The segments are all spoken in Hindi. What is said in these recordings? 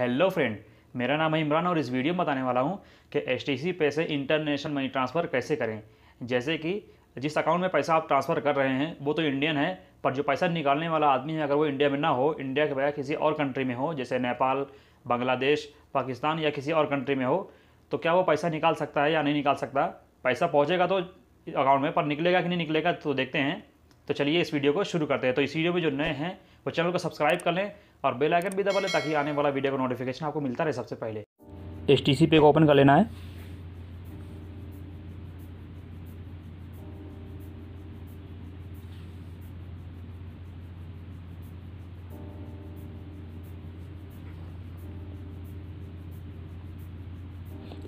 हेलो फ्रेंड मेरा नाम है इमरान और इस वीडियो में बताने वाला हूँ कि एच पे से इंटरनेशनल मनी ट्रांसफ़र कैसे करें जैसे कि जिस अकाउंट में पैसा आप ट्रांसफ़र कर रहे हैं वो तो इंडियन है पर जो पैसा निकालने वाला आदमी है अगर वो इंडिया में ना हो इंडिया के बजाय किसी और कंट्री में हो जैसे नेपाल बांग्लादेश पाकिस्तान या किसी और कंट्री में हो तो क्या वो पैसा निकाल सकता है या नहीं निकाल सकता पैसा पहुँचेगा तो अकाउंट में पर निकलेगा कि नहीं निकलेगा तो देखते हैं तो चलिए इस वीडियो को शुरू करते हैं तो इस वीडियो में जो नए हैं वो चैनल को सब्सक्राइब कर लें और बेल आइकन भी दबा लें ताकि आने वाला वीडियो का नोटिफिकेशन आपको मिलता रहे सबसे पहले एस टी सी पे ओपन कर लेना है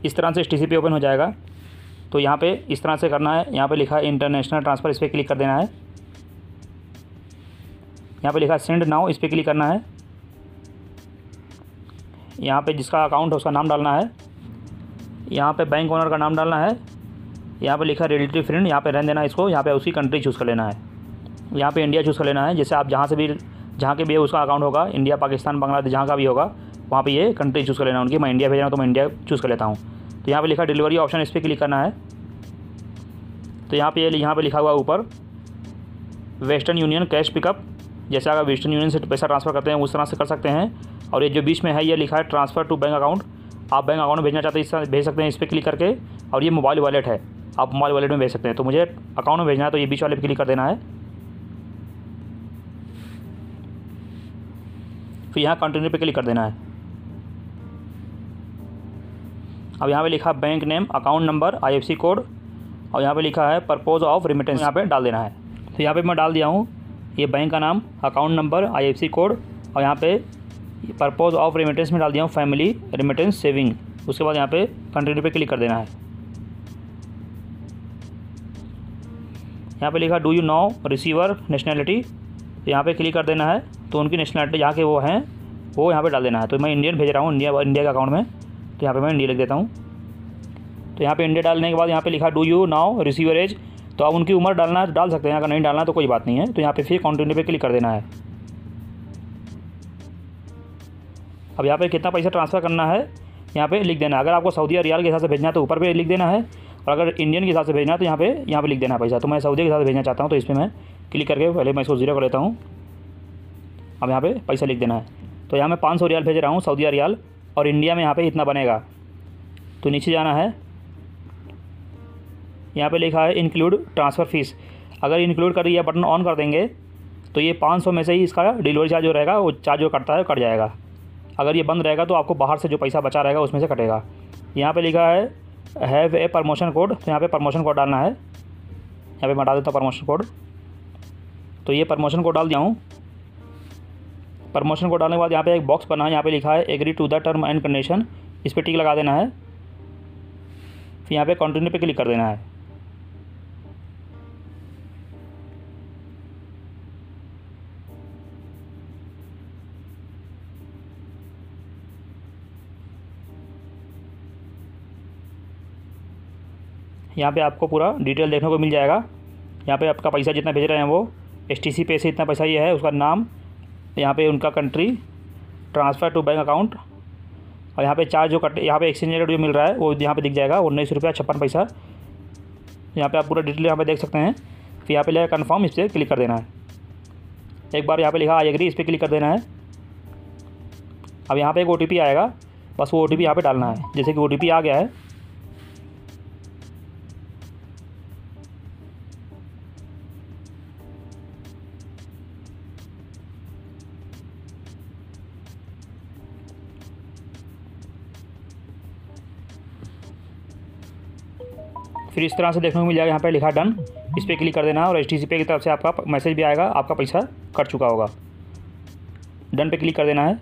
इस तरह से एस टी ओपन हो जाएगा तो यहाँ पे इस तरह से करना है यहाँ पे लिखा है इंटरनेशनल ट्रांसफ़र इस पर क्लिक कर देना है यहाँ पे लिखा है सेंड नाउ इस पर क्लिक करना है यहाँ पे जिसका अकाउंट है उसका नाम डालना है यहाँ पे बैंक ओनर का नाम डालना है यहाँ पे लिखा रिलेटिव फ्रेंड यहाँ पे रहने देना है इसको यहाँ पे उसी कंट्री चूज़ कर लेना है यहाँ पे इंडिया चूज़ कर लेना है जैसे आप जहाँ से भी जहाँ के भी है उसका अकाउंट होगा इंडिया पाकिस्तान बांग्लादेश जहाँ का भी होगा वहाँ पर ये कंट्री चूज़ कर लेना है उनकी मैं इंडिया भेज रहा तो मैं इंडिया चूज़ कर लेता हूँ तो यहाँ पर लिखा डिलीवरी ऑप्शन इस पर क्लिक करना है तो यहाँ पर यहाँ पर लिखा हुआ ऊपर वेस्टर्न यूनियन कैश पिकअप जैसे अगर वेस्टर्न यूनियन से पैसा ट्रांसफ़र करते हैं उस तरह से कर सकते हैं और ये जो बीच में है ये लिखा है ट्रांसफ़र टू बैंक अकाउंट आप बैंक अकाउंट भेजना चाहते हैं इस भेज सकते हैं इस पर क्लिक करके और ये मोबाइल वॉलेट है आप मोबाइल वॉलेट में भेज सकते हैं तो मुझे अकाउंट में भेजना है तो ये बीच वाले पर क्लिक कर देना है फिर यहाँ कंटिन्यू पे क्लिक कर देना है अब यहाँ पे लिखा bank name account number IFC code और यहाँ पे लिखा है पर्पोज ऑफ रिमिटेंस यहाँ पे डाल देना है तो यहाँ पे मैं डाल दिया हूँ ये बैंक का नाम अकाउंट नंबर आईएफसी कोड और यहाँ पे पर्पज़ ऑफ रेमिटेंस में डाल दिया हूँ फैमिली रेमिटेंस सेविंग उसके बाद यहाँ पे कंटिन्यू पे क्लिक कर देना है यहाँ पे लिखा do you know receiver nationality यहाँ पे क्लिक कर देना है तो उनकी नेशनैलिटी यहाँ के वो हैं वो यहाँ पे डाल देना है तो मैं इंडियन भेज रहा हूँ इंडिया इंडिया के अकाउंट में तो यहाँ पे मैं इंडिया लिख देता हूँ तो यहाँ पे इंडिया डालने के बाद यहाँ पे लिखा do you now receiver as तो आप उनकी उम्र डालना डाल सकते हैं अगर नहीं डालना तो कोई बात नहीं है तो यहाँ पे फिर कॉन्टिन्यू पे क्लिक कर देना है अब यहाँ पे कितना पैसा ट्रांसफ़र करना है यहाँ पे लिख देना है अगर आपको सऊदी रियाल के हिसाब से भेजना है तो ऊपर पे लिख देना है और अगर इंडियन के हिसाब से भेजना है तो यहाँ पे यहाँ पे लिख देना है पैसा तो मैं सऊदी के हिसाब से भेजना चाहता हूँ तो इस पर मैं क्लिक करके पहले मैं इसको जीरो कर लेता हूँ अब यहाँ पर पैसा लिख देना है तो यहाँ मैं पाँच सौ रियाल भेज रहा हूँ सऊदी रियाल और इंडिया में यहाँ पर इतना बनेगा तो नीचे जाना है यहाँ पर लिखा है इंक्लूड ट्रांसफ़र फ़ीस अगर इंक्लूड कर दिया बटन ऑन कर देंगे तो ये पाँच सौ में से ही इसका डिलीवरी चार्ज जो रहेगा वो चार्ज जो कटता है कट जाएगा अगर ये बंद रहेगा तो आपको बाहर से जो पैसा बचा रहेगा उसमें से कटेगा यहाँ पे लिखा है हैव ए प्रमोशन कोड तो यहाँ पे प्रमोशन कोड डालना है यहाँ पे बता देता हूँ प्रमोशन कोड तो ये प्रमोशन कोड डाल दिया हूँ प्रमोशन कोड डालने के बाद यहाँ पे एक बॉक्स बना है यहाँ पे लिखा है agree to the term and condition इस पर टिक लगा देना है फिर यहाँ पे कंटिन्यू पे क्लिक कर देना है यहाँ पे आपको पूरा डिटेल देखने को मिल जाएगा यहाँ पे आपका पैसा जितना भेज रहे हैं वो एस टी सी पे से इतना पैसा ये है उसका नाम यहाँ पे उनका country transfer to bank account और यहाँ पे चार्ज जो कट यहाँ पे एक्सचेंज रेट जो मिल रहा है वो यहाँ पे दिख जाएगा उन्नीस रुपया छप्पन पैसा यहाँ पे आप पूरा डिटेल यहाँ पे देख सकते हैं फिर यहाँ पे लिखा कन्फर्म इस पर क्लिक कर देना है एक बार यहाँ पे लिखा आई एग्री इस पर क्लिक कर देना है अब यहाँ पे एक ओ आएगा बस वो ओ टी यहाँ पे डालना है जैसे कि ओ आ गया है फिर इस तरह से देखने को मिल जाएगा यहाँ पर लिखा डन इस पर क्लिक कर देना और एच टी पे की तरफ से आपका मैसेज भी आएगा आपका पैसा कट चुका होगा डन पे क्लिक कर देना है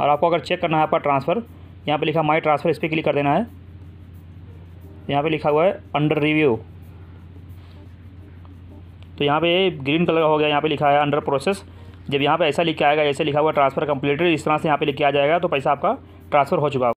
और आपको अगर चेक करना है आपका ट्रांसफ़र यहाँ पे लिखा माई ट्रांसफ़र इस पर क्लिक कर देना है यहाँ पे लिखा हुआ है अंडर रिव्यू तो यहाँ पे ग्रीन कलर हो गया यहाँ पे लिखा है अंडर प्रोसेस जब यहाँ पे ऐसा लिख के आएगा ऐसे लिखा हुआ ट्रांसफ़र कम्प्लीटेड इस तरह से यहाँ पे लिख के आ जाएगा तो पैसा आपका ट्रांसफ़र हो चुका